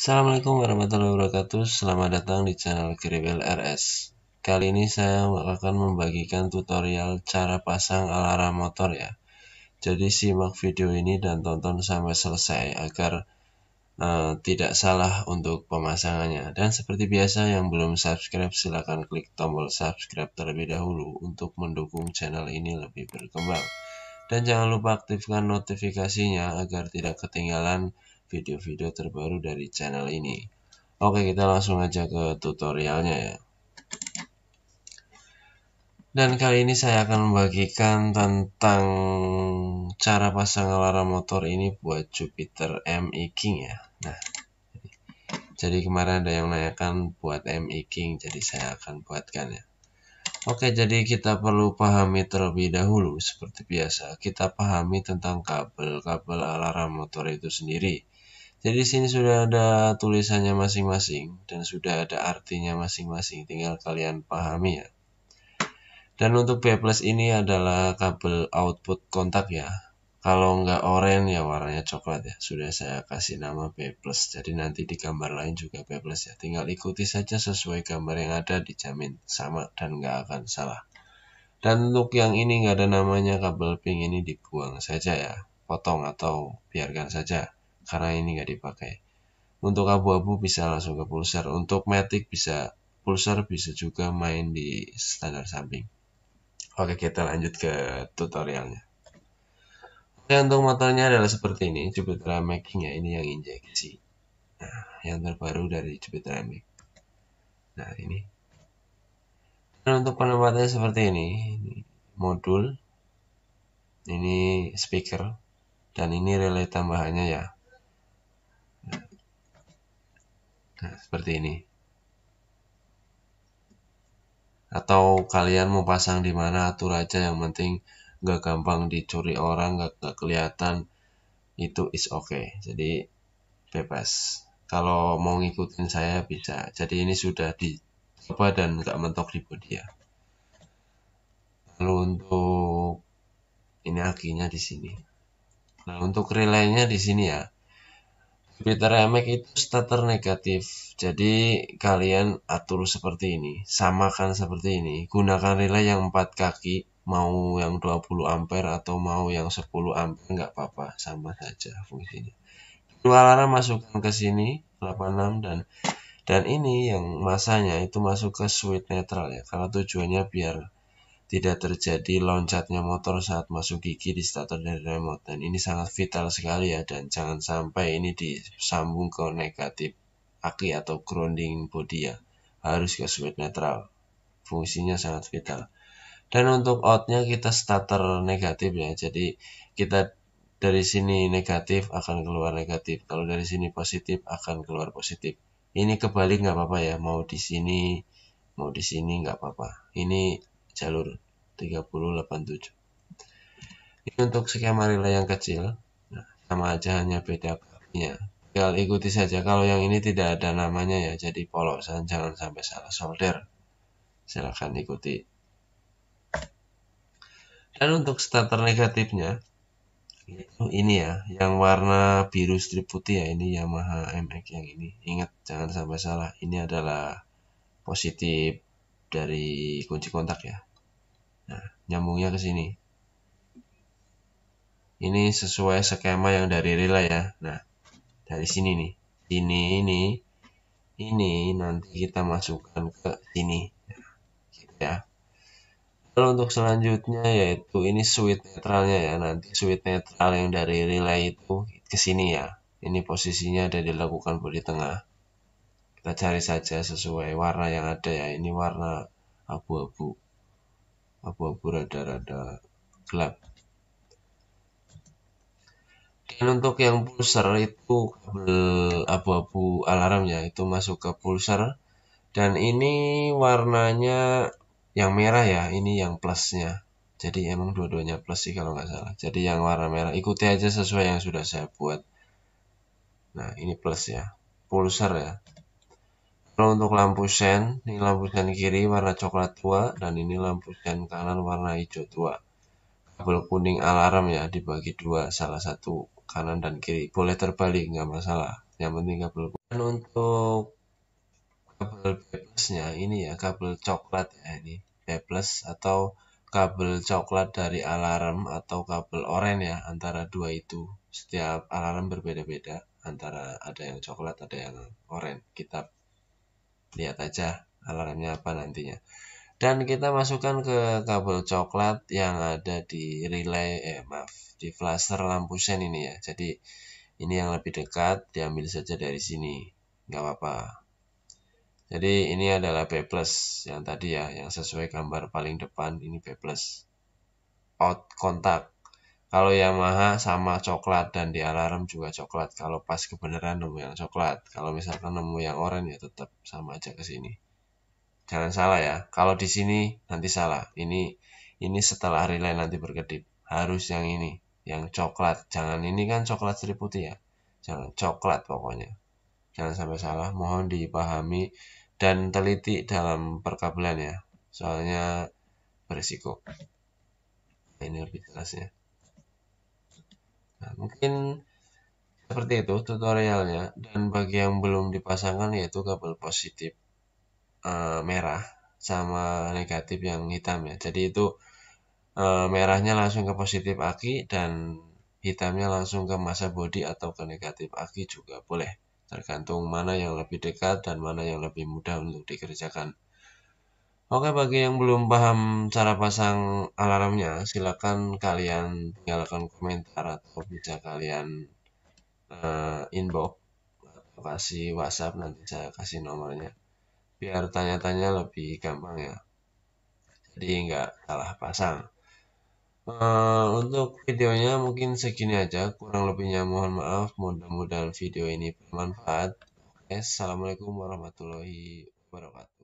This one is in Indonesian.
Assalamualaikum warahmatullahi wabarakatuh Selamat datang di channel Kribel RS Kali ini saya akan membagikan tutorial cara pasang alarm motor ya Jadi simak video ini dan tonton sampai selesai agar uh, tidak salah untuk pemasangannya Dan seperti biasa yang belum subscribe silahkan klik tombol subscribe terlebih dahulu Untuk mendukung channel ini lebih berkembang Dan jangan lupa aktifkan notifikasinya agar tidak ketinggalan video-video terbaru dari channel ini. Oke, kita langsung aja ke tutorialnya ya. Dan kali ini saya akan membagikan tentang cara pasang alarm motor ini buat Jupiter ME King ya. Nah, jadi kemarin ada yang nanyakan buat ME King, jadi saya akan buatkan ya. Oke, jadi kita perlu pahami terlebih dahulu seperti biasa. Kita pahami tentang kabel-kabel alarm motor itu sendiri. Jadi sini sudah ada tulisannya masing-masing dan sudah ada artinya masing-masing. Tinggal kalian pahami ya. Dan untuk B plus ini adalah kabel output kontak ya. Kalau nggak oranye ya warnanya coklat ya. Sudah saya kasih nama B plus. Jadi nanti di gambar lain juga B plus ya. Tinggal ikuti saja sesuai gambar yang ada dijamin sama dan nggak akan salah. Dan untuk yang ini nggak ada namanya kabel pink ini dibuang saja ya. Potong atau biarkan saja karena ini nggak dipakai untuk abu-abu bisa langsung ke pulsar untuk matic bisa pulsar bisa juga main di standar samping oke kita lanjut ke tutorialnya oke untuk motornya adalah seperti ini Jupiter making ya ini yang injeksi nah, yang terbaru dari Jupiter making nah ini dan untuk penempatannya seperti ini, ini modul ini speaker dan ini relay tambahannya ya Nah, seperti ini. Atau kalian mau pasang di mana atur aja yang penting gak gampang dicuri orang, gak, gak kelihatan. Itu is okay. Jadi bebas. Kalau mau ngikutin saya bisa. Jadi ini sudah di apa dan gak mentok di body ya. Lalu untuk ini akinya di sini. Nah, untuk relaynya di sini ya. Twitter remek itu starter negatif. Jadi kalian atur seperti ini, samakan seperti ini. Gunakan relay yang 4 kaki, mau yang 20 ampere atau mau yang 10 ampere nggak apa-apa, sama saja fungsinya. Dua alarm masukkan ke sini 86 dan dan ini yang masanya itu masuk ke switch netral ya. Karena tujuannya biar tidak terjadi loncatnya motor saat masuk gigi di starter dari remote dan ini sangat vital sekali ya dan jangan sampai ini disambung ke negatif aki atau grounding body ya harus ke switch netral fungsinya sangat vital dan untuk outnya kita starter negatif ya jadi kita dari sini negatif akan keluar negatif kalau dari sini positif akan keluar positif ini kebalik nggak apa-apa ya mau di sini mau di sini nggak apa-apa ini jalur 3087. Ini untuk skema relay yang kecil, nah, sama aja hanya beda kakinya. Tinggal ikuti saja kalau yang ini tidak ada namanya ya, jadi polosan jangan sampai salah solder. Silahkan ikuti. Dan untuk starter negatifnya, ini ya, yang warna biru strip putih ya, ini Yamaha MX yang ini. Ingat, jangan sampai salah, ini adalah positif dari kunci kontak ya Nah, nyambungnya ke sini. Ini sesuai skema yang dari relay ya. Nah, dari sini nih. Ini, ini, ini nanti kita masukkan ke sini. Gitu ya. Lalu untuk selanjutnya yaitu ini switch netralnya ya. Nanti switch netral yang dari relay itu ke sini ya. Ini posisinya ada dilakukan di tengah. Kita cari saja sesuai warna yang ada ya. Ini warna abu-abu abu-abu rada-rada gelap dan untuk yang pulsar itu kabel eh, abu-abu alarmnya itu masuk ke pulsar. dan ini warnanya yang merah ya ini yang plusnya jadi emang dua-duanya plus sih kalau nggak salah jadi yang warna merah ikuti aja sesuai yang sudah saya buat nah ini plus ya pulsar ya kalau untuk lampu sen, ini lampu sen kiri warna coklat tua dan ini lampu sen kanan warna hijau tua. Kabel kuning alarm ya dibagi dua, salah satu kanan dan kiri. Boleh terbalik nggak masalah. Yang penting kabel kuning. Dan untuk kabel bebasnya ini ya kabel coklat ya ini bebas atau kabel coklat dari alarm atau kabel oranye ya antara dua itu. Setiap alarm berbeda-beda antara ada yang coklat ada yang oranye. Kita lihat aja alarmnya apa nantinya dan kita masukkan ke kabel coklat yang ada di relay eh maaf di flasher lampu sen ini ya jadi ini yang lebih dekat diambil saja dari sini nggak apa-apa jadi ini adalah B plus yang tadi ya yang sesuai gambar paling depan ini B plus out kontak kalau Yamaha sama coklat dan di alarm juga coklat. Kalau pas kebenaran nemu yang coklat. Kalau misalkan nemu yang oranye ya tetap sama aja ke sini. Jangan salah ya. Kalau di sini nanti salah. Ini ini setelah relay nanti berkedip. Harus yang ini, yang coklat. Jangan ini kan coklat seri putih ya. Jangan coklat pokoknya. Jangan sampai salah. Mohon dipahami dan teliti dalam perkabelan ya. Soalnya berisiko. Ini lebih jelasnya. Nah, mungkin seperti itu tutorialnya dan bagi yang belum dipasangkan yaitu kabel positif e, merah sama negatif yang hitam ya. Jadi itu e, merahnya langsung ke positif aki dan hitamnya langsung ke masa bodi atau ke negatif aki juga boleh tergantung mana yang lebih dekat dan mana yang lebih mudah untuk dikerjakan. Oke, bagi yang belum paham cara pasang alarmnya, silakan kalian tinggalkan komentar atau bisa kalian uh, inbox atau kasih WhatsApp nanti saya kasih nomornya biar tanya-tanya lebih gampang ya. Jadi nggak salah pasang. Uh, untuk videonya mungkin segini aja, kurang lebihnya mohon maaf. Mudah-mudahan video ini bermanfaat. assalamualaikum warahmatullahi wabarakatuh.